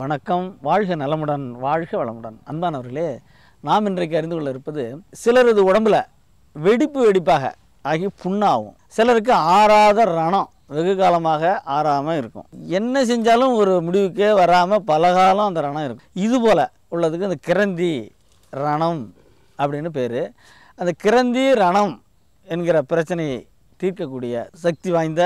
வணக்கம் வாழ்க நலமுடன் வாழ்க வளமுடன் அன்பானவர்களே நாம் இன்றைக்கு அறிந்து கொள்ள இருப்பது சிலரது உடம்பில் வெடிப்பு வெடிப்பாக ஆகி புண்ணாகும் சிலருக்கு ஆறாத ரணம் வெகு காலமாக ஆறாமல் இருக்கும் என்ன செஞ்சாலும் ஒரு முடிவுக்கே வராமல் பல காலம் அந்த ரணம் இருக்கும் இது போல் உள்ளதுக்கு இந்த கிரந்தி ரணம் அப்படின்னு பேர் அந்த கிரந்தி ரணம் என்கிற பிரச்சனையை தீர்க்கக்கூடிய சக்தி வாய்ந்த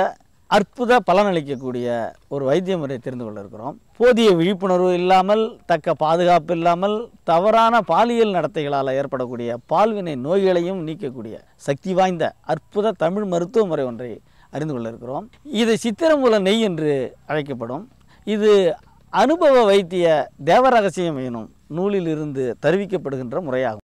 அற்புத பலனளிக்கக்கூடிய ஒரு வைத்திய முறையை தெரிந்து கொள்ள இருக்கிறோம் போதிய விழிப்புணர்வு இல்லாமல் தக்க பாதுகாப்பு இல்லாமல் தவறான பாலியல் நடத்தைகளால் ஏற்படக்கூடிய பால்வினை நோய்களையும் நீக்கக்கூடிய சக்தி வாய்ந்த அற்புத தமிழ் மருத்துவ முறை ஒன்றை அறிந்து கொள்ள இருக்கிறோம் இது சித்திரமூல நெய் என்று அழைக்கப்படும் இது அனுபவ வைத்திய தேவரகசியம் எனும் நூலில் இருந்து தருவிக்கப்படுகின்ற முறையாகும்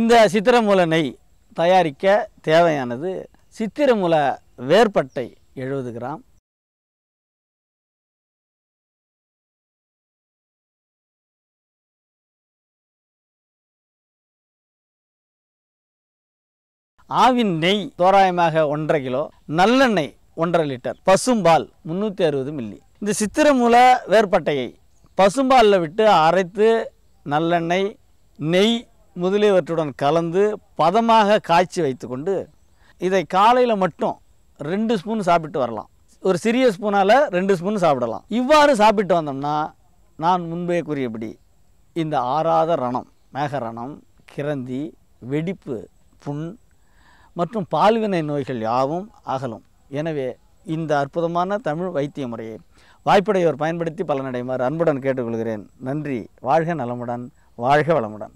இந்த சித்திரமூல நெய் தயாரிக்க தேவையானது சித்திரமூல வேர்பட்டை எழுபது கிராம் ஆவின் நெய் தோராயமாக ஒன்றரை கிலோ நல்லெண்ணெய் ஒன்றரை லிட்டர் பசும்பால் முந்நூற்றி அறுபது மில்லி இந்த சித்திரமூல வேர்பட்டையை பசும்பாலில் விட்டு அரைத்து நல்லெண்ணெய் நெய் முதலியவற்றுடன் கலந்து பதமாக காய்ச்சி வைத்துக்கொண்டு இதை காலையில் மட்டும் ரெண்டு ஸ்பூன் சாப்பிட்டு வரலாம் ஒரு சிறிய ஸ்பூனால் ரெண்டு ஸ்பூன் சாப்பிடலாம் இவ்வாறு சாப்பிட்டு வந்தோம்னா நான் முன்பே கூறியபடி இந்த ஆறாத ரணம் மேக ரணம் கிரந்தி வெடிப்பு புண் மற்றும் பால்வினை நோய்கள் யாவும் அகலும் எனவே இந்த அற்புதமான தமிழ் வைத்திய முறையை வாய்ப்புடையோர் பயன்படுத்தி பலனடைமாறு அன்புடன் கேட்டுக்கொள்கிறேன் நன்றி வாழ்க நலமுடன் வாழ்க வளமுடன்